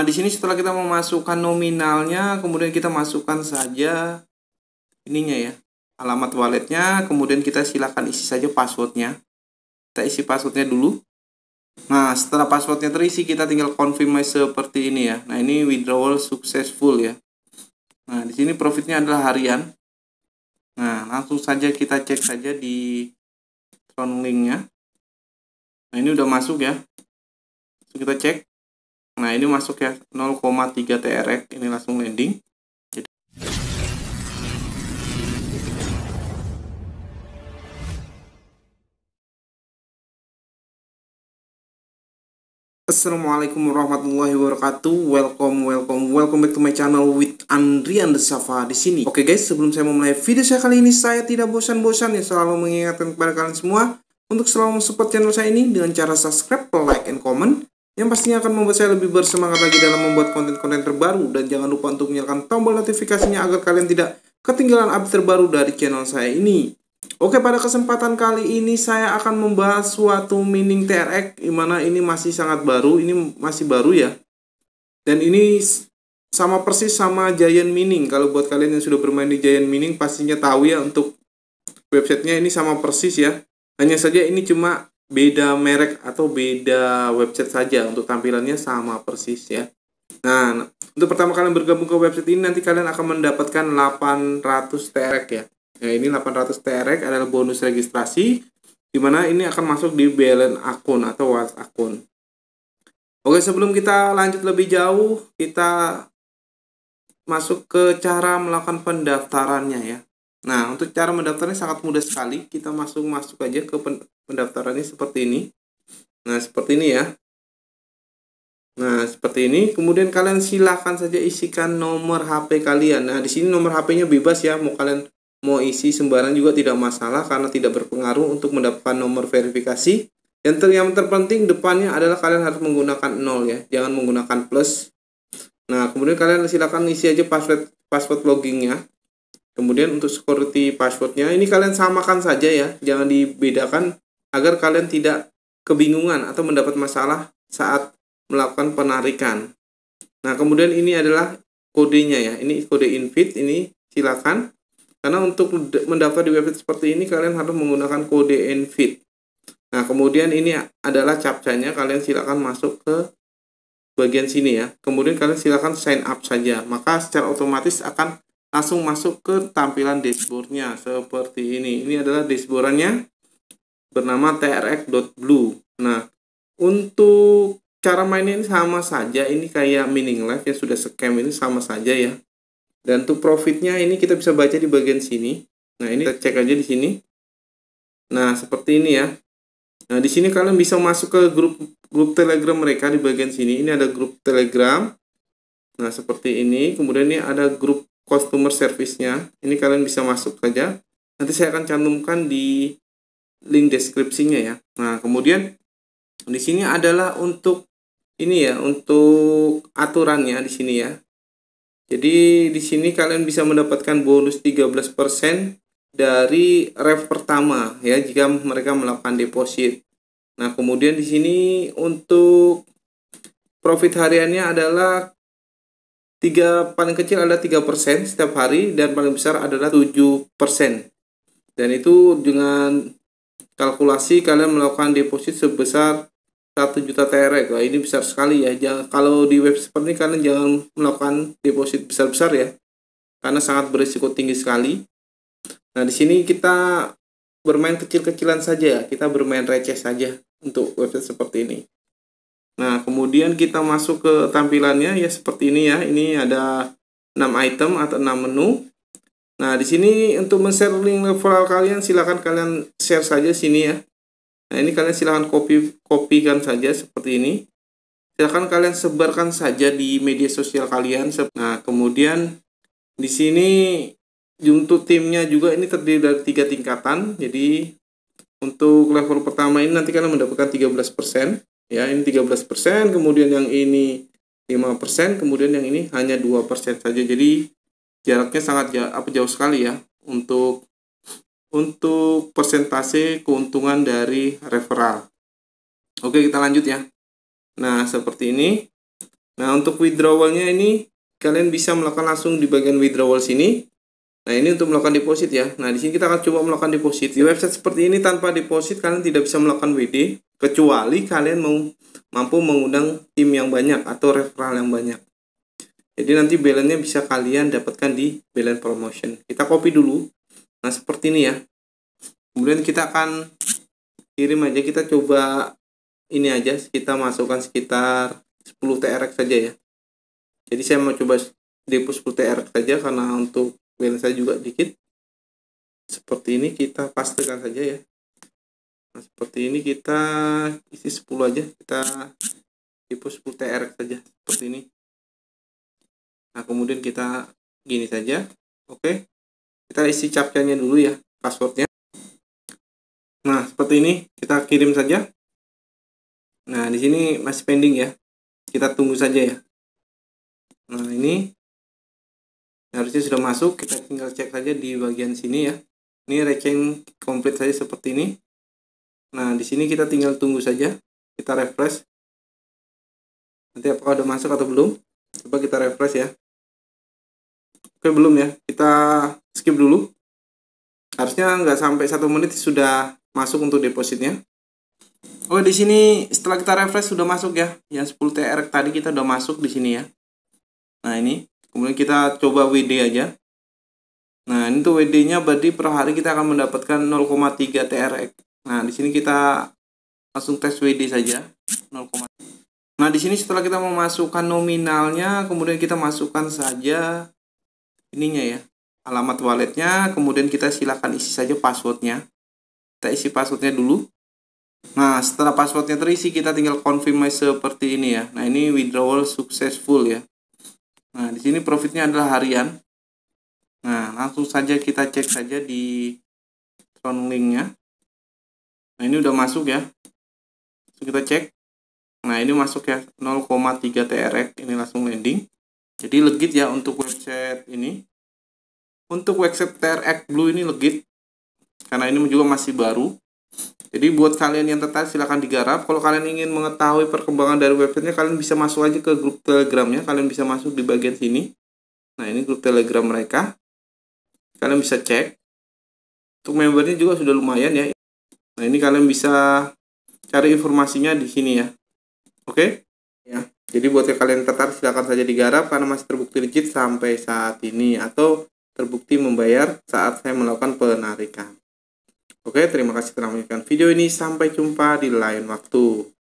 Nah, di sini setelah kita memasukkan nominalnya, kemudian kita masukkan saja ininya ya, alamat walletnya, kemudian kita silakan isi saja passwordnya. Kita isi passwordnya dulu. Nah, setelah passwordnya terisi, kita tinggal confirm seperti ini ya. Nah, ini withdrawal successful ya. Nah, di sini profitnya adalah harian. Nah, langsung saja kita cek saja di Tron linknya. Nah, ini udah masuk ya. kita cek. Nah, ini masuk ya 0,3 TRX, ini langsung landing. Assalamualaikum warahmatullahi wabarakatuh. Welcome, welcome, welcome back to my channel with Andrian Safa di sini. Oke guys, sebelum saya memulai video saya kali ini, saya tidak bosan-bosan ya selalu mengingatkan kepada kalian semua untuk selalu support channel saya ini dengan cara subscribe, like, and comment yang pastinya akan membuat saya lebih bersemangat lagi dalam membuat konten-konten terbaru dan jangan lupa untuk menyalakan tombol notifikasinya agar kalian tidak ketinggalan update terbaru dari channel saya ini. Oke, pada kesempatan kali ini saya akan membahas suatu mining TRX di mana ini masih sangat baru, ini masih baru ya. Dan ini sama persis sama Giant Mining. Kalau buat kalian yang sudah bermain di Giant Mining pastinya tahu ya untuk websitenya ini sama persis ya. Hanya saja ini cuma beda merek atau beda website saja untuk tampilannya sama persis ya. Nah, untuk pertama kali bergabung ke website ini nanti kalian akan mendapatkan 800 TRX ya. Nah, ini 800 TRX adalah bonus registrasi dimana ini akan masuk di balance akun atau wallet akun. Oke, sebelum kita lanjut lebih jauh, kita masuk ke cara melakukan pendaftarannya ya. Nah, untuk cara mendaftarnya sangat mudah sekali. Kita masuk masuk aja ke pendaftarannya seperti ini. Nah, seperti ini ya. Nah, seperti ini. Kemudian kalian silahkan saja isikan nomor HP kalian. Nah, di sini nomor HP-nya bebas ya. Mau kalian mau isi sembarangan juga tidak masalah karena tidak berpengaruh untuk mendapatkan nomor verifikasi. Yang, ter yang terpenting depannya adalah kalian harus menggunakan nol ya. Jangan menggunakan plus. Nah, kemudian kalian silahkan isi aja password password loginnya Kemudian untuk security passwordnya ini kalian samakan saja ya, jangan dibedakan agar kalian tidak kebingungan atau mendapat masalah saat melakukan penarikan. Nah kemudian ini adalah kodenya ya, ini kode invite ini silakan karena untuk mendaftar di website seperti ini kalian harus menggunakan kode invite. Nah kemudian ini adalah captchanya kalian silakan masuk ke bagian sini ya. Kemudian kalian silakan sign up saja, maka secara otomatis akan langsung masuk ke tampilan dashboardnya seperti ini. Ini adalah dashboardnya bernama trx.blue. Nah, untuk cara mainnya ini sama saja, ini kayak mining live yang sudah scam ini sama saja ya. Dan untuk profitnya ini kita bisa baca di bagian sini. Nah, ini kita cek aja di sini. Nah, seperti ini ya. Nah, di sini kalian bisa masuk ke grup grup Telegram mereka di bagian sini. Ini ada grup Telegram. Nah, seperti ini. Kemudian ini ada grup customer service-nya. Ini kalian bisa masuk saja. Nanti saya akan cantumkan di link deskripsinya ya. Nah, kemudian di sini adalah untuk ini ya, untuk aturannya di sini ya. Jadi di sini kalian bisa mendapatkan bonus 13% dari ref pertama ya jika mereka melakukan deposit. Nah, kemudian di sini untuk profit hariannya adalah tiga paling kecil ada tiga persen setiap hari dan paling besar adalah tujuh persen dan itu dengan kalkulasi kalian melakukan deposit sebesar satu juta TRX ini besar sekali ya jangan kalau di web seperti ini kalian jangan melakukan deposit besar-besar ya karena sangat berisiko tinggi sekali nah di sini kita bermain kecil-kecilan saja ya kita bermain receh saja untuk website seperti ini Nah, kemudian kita masuk ke tampilannya ya seperti ini ya. Ini ada 6 item atau 6 menu. Nah, di sini untuk men-share link referral kalian silahkan kalian share saja sini ya. Nah, ini kalian silahkan copy kopikan saja seperti ini. Silahkan kalian sebarkan saja di media sosial kalian. Nah, kemudian di sini untuk timnya juga ini terdiri dari tiga tingkatan. Jadi untuk level pertama ini nanti kalian mendapatkan 13% ya ini 13% kemudian yang ini 5% kemudian yang ini hanya 2% saja jadi jaraknya sangat jauh, apa jauh sekali ya untuk untuk persentase keuntungan dari referral oke kita lanjut ya nah seperti ini nah untuk withdrawalnya ini kalian bisa melakukan langsung di bagian withdrawal sini Nah, ini untuk melakukan deposit ya. Nah, di sini kita akan coba melakukan deposit. Di website seperti ini tanpa deposit kalian tidak bisa melakukan WD kecuali kalian mau mampu mengundang tim yang banyak atau referral yang banyak. Jadi nanti balance-nya bisa kalian dapatkan di balance promotion. Kita copy dulu. Nah, seperti ini ya. Kemudian kita akan kirim aja kita coba ini aja kita masukkan sekitar 10 TRX saja ya. Jadi saya mau coba depo 10 TRX saja karena untuk biar saya juga dikit seperti ini kita pastikan saja ya nah, seperti ini kita isi 10 aja kita tipe 10 TR saja seperti ini nah kemudian kita gini saja oke kita isi capcanya dulu ya passwordnya nah seperti ini kita kirim saja nah di sini masih pending ya kita tunggu saja ya nah ini harusnya sudah masuk kita tinggal cek saja di bagian sini ya ini rekening komplit saja seperti ini nah di sini kita tinggal tunggu saja kita refresh nanti apakah udah masuk atau belum coba kita refresh ya oke belum ya kita skip dulu harusnya nggak sampai satu menit sudah masuk untuk depositnya oke oh, di sini setelah kita refresh sudah masuk ya. Yang 10 TR tadi kita udah masuk di sini ya. Nah ini kemudian kita coba WD aja nah ini tuh WD nya berarti per hari kita akan mendapatkan 0,3 TRX nah di sini kita langsung tes WD saja 0, nah di sini setelah kita memasukkan nominalnya kemudian kita masukkan saja ininya ya alamat walletnya kemudian kita silakan isi saja passwordnya kita isi passwordnya dulu Nah, setelah passwordnya terisi, kita tinggal confirm seperti ini ya. Nah, ini withdrawal successful ya. Nah, di sini profitnya adalah harian. Nah, langsung saja kita cek saja di Tron linknya. Nah, ini udah masuk ya. Kita cek. Nah, ini masuk ya 0,3 TRX. Ini langsung landing. Jadi legit ya untuk website ini. Untuk website TRX Blue ini legit. Karena ini juga masih baru. Jadi buat kalian yang tertarik silahkan digarap. Kalau kalian ingin mengetahui perkembangan dari websitenya, kalian bisa masuk aja ke grup telegramnya. Kalian bisa masuk di bagian sini. Nah ini grup telegram mereka. Kalian bisa cek. Untuk membernya juga sudah lumayan ya. Nah ini kalian bisa cari informasinya di sini ya. Oke? Ya. Jadi buat kalian tertarik silahkan saja digarap karena masih terbukti legit sampai saat ini atau terbukti membayar saat saya melakukan penarikan. Oke, terima kasih telah menonton video ini. Sampai jumpa di lain waktu.